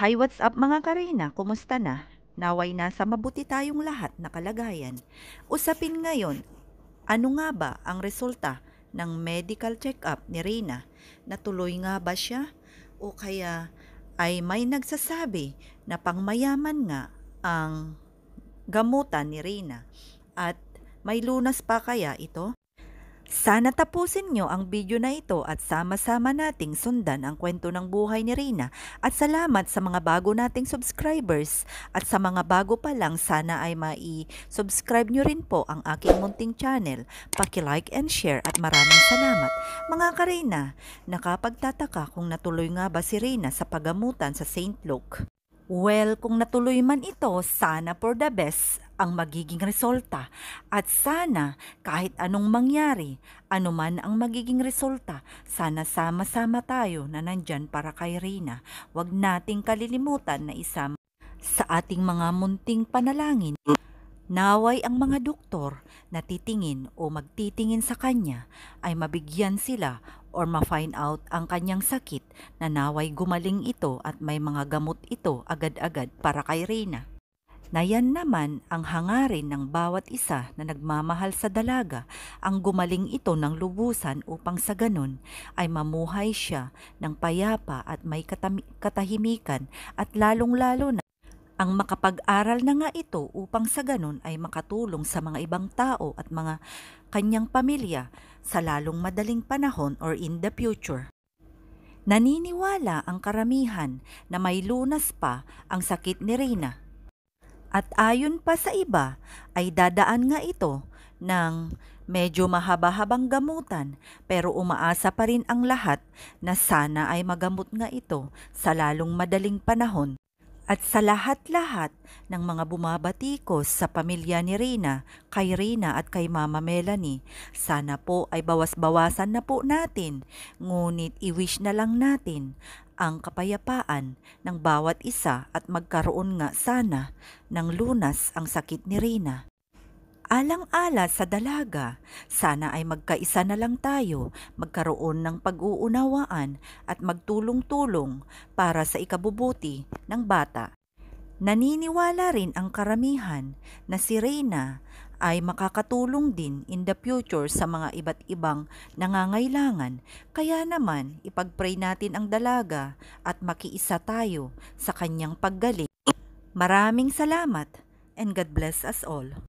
Hi, what's up mga karina? Kumusta na? Naway na sa mabuti tayong lahat na kalagayan. Usapin ngayon, ano nga ba ang resulta ng medical check-up ni Reina? Natuloy nga ba siya? O kaya ay may nagsasabi na pangmayaman nga ang gamutan ni Reina? At may lunas pa kaya ito? Sana tapusin nyo ang video na ito at sama-sama nating sundan ang kwento ng buhay ni Rina at salamat sa mga bago nating subscribers at sa mga bago pa lang sana ay mai-subscribe nyo rin po ang aking munting channel, paki-like and share at maraming salamat. Mga karina, nakapagtataka kung natuloy nga ba si Rina sa pagamutan sa St. Luke. Well, kung natuloy man ito, sana for the best ang magiging resulta at sana kahit anong mangyari, anuman ang magiging resulta, sana sama-sama tayo na nandyan para kay Rina. Huwag nating kalilimutan na isama sa ating mga munting panalangin. Naway ang mga doktor na titingin o magtitingin sa kanya ay mabigyan sila or ma-find out ang kanyang sakit na naway gumaling ito at may mga gamot ito agad-agad para kay Rina na yan naman ang hangarin ng bawat isa na nagmamahal sa dalaga ang gumaling ito ng lubusan upang sa ganun ay mamuhay siya ng payapa at may katahimikan at lalong-lalo na ang makapag-aral na nga ito upang sa ganun ay makatulong sa mga ibang tao at mga kanyang pamilya sa lalong madaling panahon or in the future. Naniniwala ang karamihan na may lunas pa ang sakit ni Reyna at ayon pa sa iba ay dadaan nga ito ng medyo mahaba-habang gamutan pero umaasa pa rin ang lahat na sana ay magamot nga ito sa lalong madaling panahon. At sa lahat-lahat ng mga bumabatikos sa pamilya ni Rina, kay Rina at kay Mama Melanie, sana po ay bawas-bawasan na po natin. Ngunit i-wish na lang natin ang kapayapaan ng bawat isa at magkaroon nga sana ng lunas ang sakit ni Rina. Alang-ala sa dalaga, sana ay magkaisa na lang tayo, magkaroon ng pag-uunawaan at magtulong-tulong para sa ikabubuti ng bata. Naniniwala rin ang karamihan na si Reina ay makakatulong din in the future sa mga iba't ibang nangangailangan. Kaya naman, ipagpray natin ang dalaga at makiisa tayo sa kanyang paggaling. Maraming salamat and God bless us all.